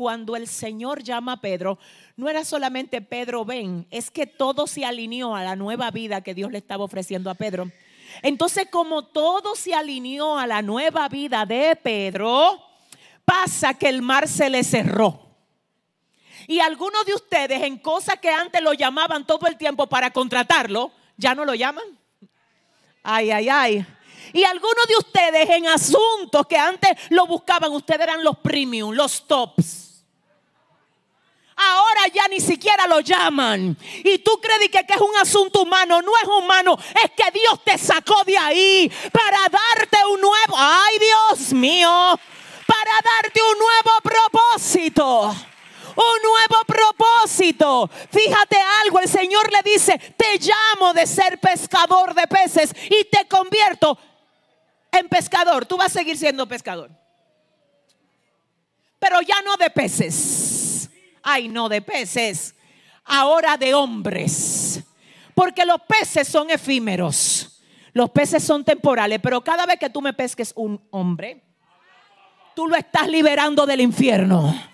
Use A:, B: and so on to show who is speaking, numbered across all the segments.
A: cuando el Señor llama a Pedro, no era solamente Pedro, ven, es que todo se alineó a la nueva vida que Dios le estaba ofreciendo a Pedro. Entonces, como todo se alineó a la nueva vida de Pedro, pasa que el mar se le cerró. Y algunos de ustedes en cosas que antes lo llamaban todo el tiempo para contratarlo, ya no lo llaman. Ay, ay, ay. Y algunos de ustedes en asuntos que antes lo buscaban, ustedes eran los premium, los tops ni siquiera lo llaman. Y tú crees que, que es un asunto humano. No es humano. Es que Dios te sacó de ahí para darte un nuevo. Ay, Dios mío. Para darte un nuevo propósito un nuevo propósito. Fíjate algo, el Señor le dice, te llamo de ser pescador de peces y te convierto en pescador. Tú vas a seguir siendo pescador, pero ya no de peces ay no de peces, ahora de hombres. Porque los peces son efímeros, los peces son temporales, pero cada vez que tú me pesques un hombre, tú lo estás liberando del infierno.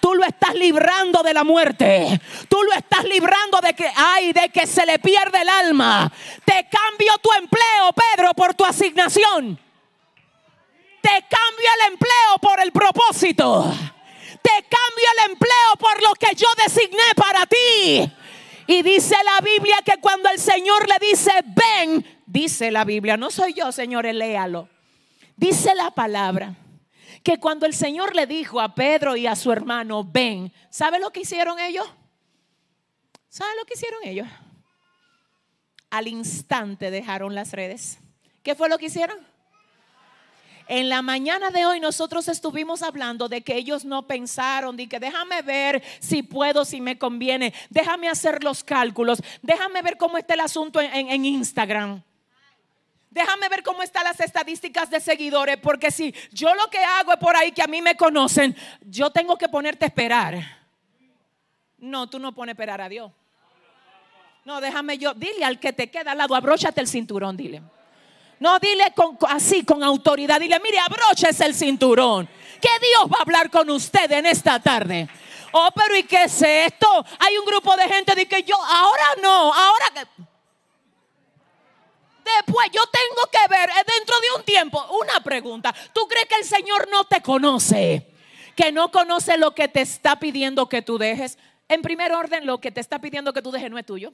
A: Tú lo estás librando de la muerte. Tú lo estás librando de que, ay, de que se le pierde el alma. Te cambio tu empleo, Pedro, por tu asignación. Te cambio el empleo por el propósito. Te cambio el empleo por lo que yo designé para ti. Y dice la Biblia que cuando el Señor le dice, ven, dice la Biblia, no soy yo, señores, eh, léalo. Dice la palabra que cuando el Señor le dijo a Pedro y a su hermano, ven, ¿sabe lo que hicieron ellos? ¿Sabe lo que hicieron ellos? Al instante dejaron las redes. ¿Qué fue lo que hicieron? En la mañana de hoy nosotros estuvimos hablando de que ellos no pensaron, de que déjame ver si puedo, si me conviene, déjame hacer los cálculos, déjame ver cómo está el asunto en, Instagram. Déjame ver cómo están las estadísticas de seguidores, porque si yo lo que hago es por ahí que a mí me conocen, yo tengo que ponerte a esperar. No, tú no pones a esperar a Dios. No, déjame yo, dile al que te queda al lado, abróchate el cinturón, dile. No dile con, así con autoridad. Dile, mire, abroches el cinturón. Que Dios va a hablar con usted en esta tarde. Oh, pero ¿y qué es esto? Hay un grupo de gente de que yo, ahora no, ahora que... Después yo tengo que ver eh, dentro de un tiempo una pregunta. ¿Tú crees que el Señor no te conoce? Que no conoce lo que te está pidiendo que tú dejes. En primer orden, lo que te está pidiendo que tú dejes no es tuyo.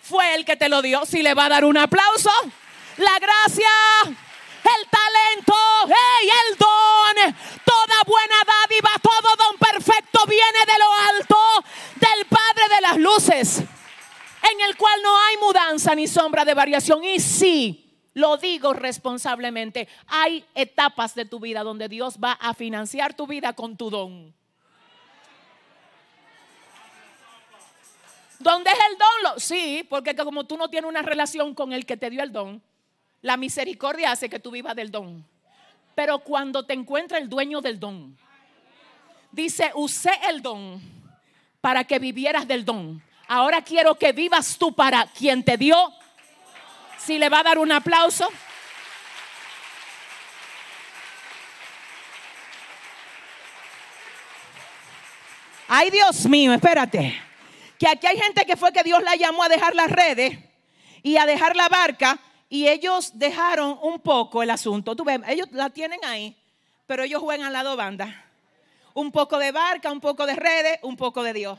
A: Fue el que te lo dio. Si le va a dar un aplauso la gracia, el talento y el don. Toda buena dádiva, todo don perfecto viene de lo alto, del Padre de las Luces, en el cual no hay mudanza ni sombra de variación. Y sí. Lo digo responsablemente. Hay etapas de tu vida donde Dios va a financiar tu vida con tu don. ¿Dónde es el don? Sí, porque como tú no tienes una relación con el que te dio el don, la misericordia hace que tú vivas del don. Pero cuando te encuentra el dueño del don, dice, usé el don para que vivieras del don. Ahora quiero que vivas tú para quien te dio. Si le va a dar un aplauso. Ay, Dios mío, espérate. Que aquí hay gente que fue que Dios la llamó a dejar las redes y a dejar la barca y ellos dejaron un poco el asunto. Tú ves, ellos la tienen ahí, pero ellos juegan al lado banda. Un poco de barca, un poco de redes, un poco de Dios.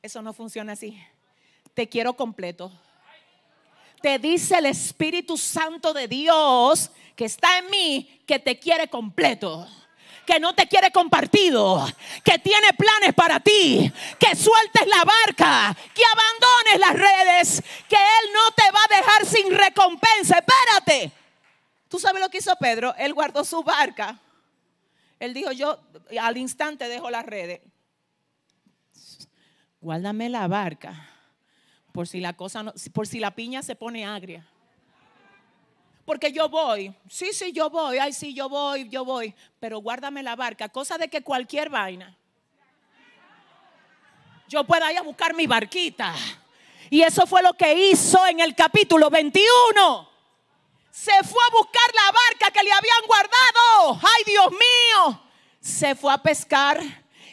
A: Eso no funciona así. Te quiero completo. Te dice el Espíritu Santo de Dios que está en mí, que te quiere completo que no te quiere compartido, que tiene planes para ti, que sueltes la barca, que abandones las redes, que Él no te va a dejar sin recompensa. Espérate. ¿Tú sabes lo que hizo Pedro? Él guardó su barca. Él dijo, yo al instante dejo las redes. Guárdame la barca por si la cosa no, por si la piña se pone agria. Porque yo voy, sí, sí, yo voy, ay, sí, yo voy, yo voy, pero guárdame la barca, cosa de que cualquier vaina, yo pueda ir a buscar mi barquita. Y eso fue lo que hizo en el capítulo 21. Se fue a buscar la barca que le habían guardado. Ay, Dios mío. Se fue a pescar.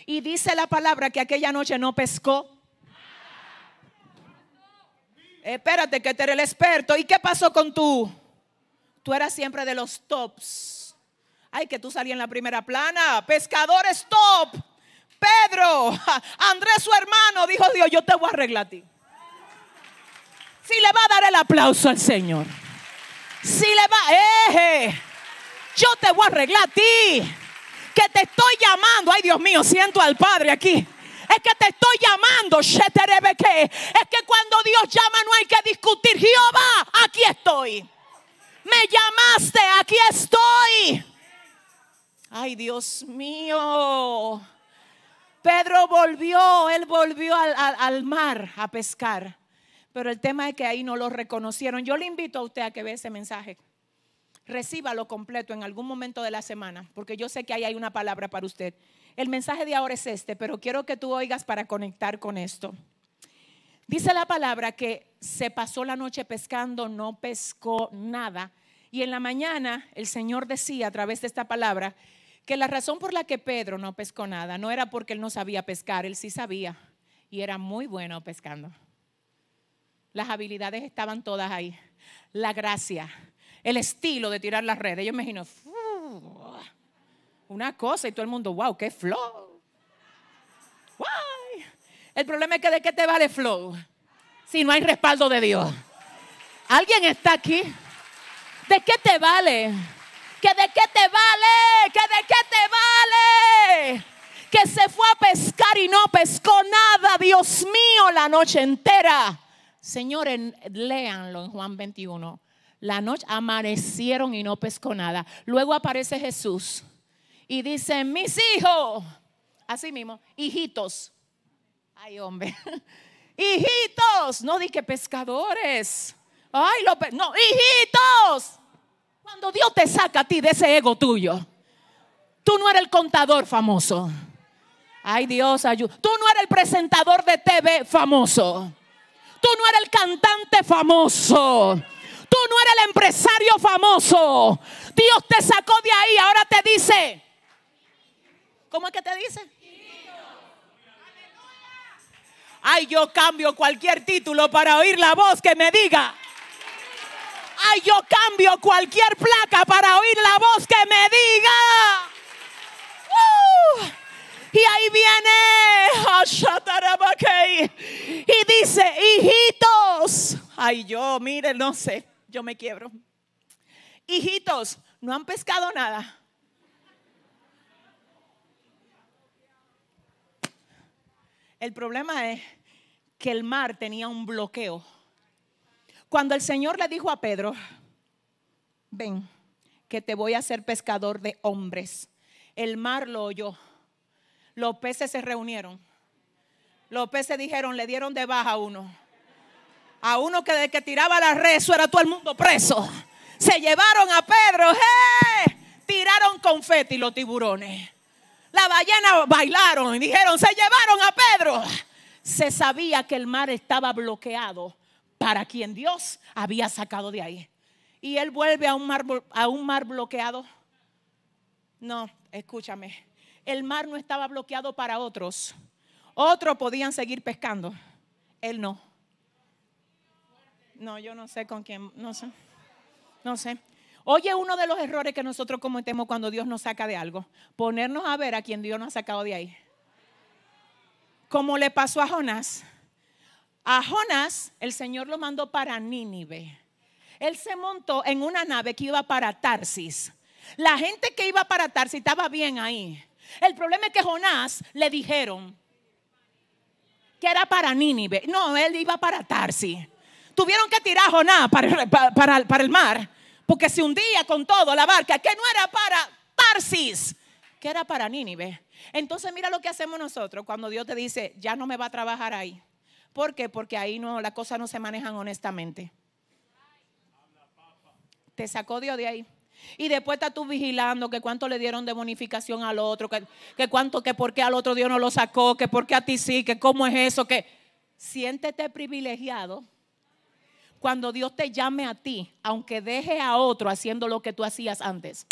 A: Y dice la palabra que aquella noche no pescó. Espérate, que te eres el experto. ¿Y qué pasó con tú? Tú eras siempre de los tops. Ay, que tú salías en la primera plana. Pescadores top. Pedro, Andrés su hermano, dijo Dios, yo te voy a arreglar a ti. Si le va a dar el aplauso al Señor. Si le va, eje, yo te voy a arreglar a ti. Que te estoy llamando. Ay, Dios mío, siento al Padre aquí es que te estoy llamando. Es que cuando Dios llama no hay que discutir. Jehová, aquí estoy. Me llamaste, aquí estoy. Ay, Dios mío. Pedro volvió, él volvió al, mar a pescar. Pero el tema es que ahí no lo reconocieron. Yo le invito a usted a que vea ese mensaje. Recíbalo completo en algún momento de la semana, porque yo sé que ahí hay una palabra para usted. El mensaje de ahora es este, pero quiero que tú oigas para conectar con esto. Dice la palabra que se pasó la noche pescando, no pescó nada. Y en la mañana el Señor decía a través de esta palabra que la razón por la que Pedro no pescó nada no era porque él no sabía pescar, él sí sabía y era muy bueno pescando. Las habilidades estaban todas ahí. La gracia, el estilo de tirar las redes. Yo me imagino, una cosa y todo el mundo, wow, qué flow. El problema es que de qué te vale flow si no hay respaldo de Dios. ¿Alguien está aquí? ¿De qué te vale? ¿Que de qué te vale? ¿Que de qué te vale? Que se fue a pescar y no pescó nada, Dios mío, la noche entera. Señores, léanlo en Juan 21. La noche amanecieron y no pescó nada. Luego aparece Jesús y dice, mis hijos, así mismo, hijitos, Ay, hombre. Hijitos, no di que pescadores. Ay, no, hijitos. Cuando Dios te saca a ti de ese ego tuyo, tú no eres el contador famoso. Ay, Dios, ayúdame. Tú no eres el presentador de TV famoso. Tú no eres el cantante famoso. Tú no eres el empresario famoso. Dios te sacó de ahí, ahora te dice. ¿Cómo es que te dice? Ay, yo cambio cualquier título para oír la voz que me diga. Ay, yo cambio cualquier placa para oír la voz que me diga. Y ahí viene y dice, hijitos, ay yo, mire, no sé, yo me quiebro. Hijitos, no han pescado nada. El problema es que el mar tenía un bloqueo. Cuando el Señor le dijo a Pedro, ven, que te voy a hacer pescador de hombres, el mar lo oyó. Los peces se reunieron. Los peces dijeron, le dieron de baja a uno. A uno que de que tiraba la red, era todo el mundo preso. Se llevaron a Pedro, Tiraron ¡eh! tiraron confeti los tiburones. La ballena bailaron y dijeron, se llevaron a Pedro se sabía que el mar estaba bloqueado para quien Dios había sacado de ahí. Y él vuelve a un mar, a un mar bloqueado. No, escúchame. El mar no estaba bloqueado para otros. Otros podían seguir pescando. Él no. No, yo no sé con quién, no sé. No sé. Oye, uno de los errores que nosotros cometemos cuando Dios nos saca de algo, ponernos a ver a quien Dios nos ha sacado de ahí como le pasó a Jonás. A Jonás el Señor lo mandó para Nínive. Él se montó en una nave que iba para Tarsis. La gente que iba para Tarsis estaba bien ahí. El problema es que Jonás le dijeron que era para Nínive. No, él iba para Tarsis. Tuvieron que tirar a Jonás para, para el mar porque se hundía con todo la barca, que no era para Tarsis que era para Nínive. Entonces mira lo que hacemos nosotros cuando Dios te dice, ya no me va a trabajar ahí. ¿Por qué? Porque ahí no, las cosas no se manejan honestamente. Te sacó Dios de ahí. Y después estás tú vigilando que cuánto le dieron de bonificación al otro, que, que cuánto, que por qué al otro Dios no lo sacó, que por qué a ti sí, que cómo es eso, que siéntete privilegiado cuando Dios te llame a ti, aunque deje a otro haciendo lo que tú hacías antes.